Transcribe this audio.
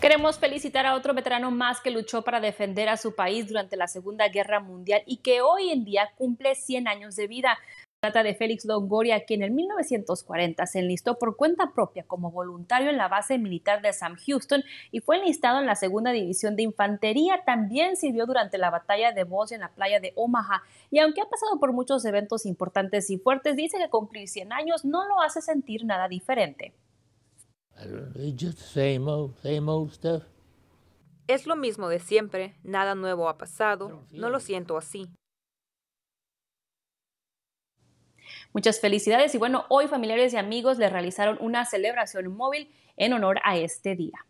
Queremos felicitar a otro veterano más que luchó para defender a su país durante la Segunda Guerra Mundial y que hoy en día cumple 100 años de vida. Trata de Félix Longoria, quien en 1940 se enlistó por cuenta propia como voluntario en la base militar de Sam Houston y fue enlistado en la segunda división de infantería. También sirvió durante la batalla de Bosch en la playa de Omaha. Y aunque ha pasado por muchos eventos importantes y fuertes, dice que cumplir 100 años no lo hace sentir nada diferente. Es lo mismo de siempre, nada nuevo ha pasado, no lo siento así. Muchas felicidades y bueno, hoy familiares y amigos le realizaron una celebración móvil en honor a este día.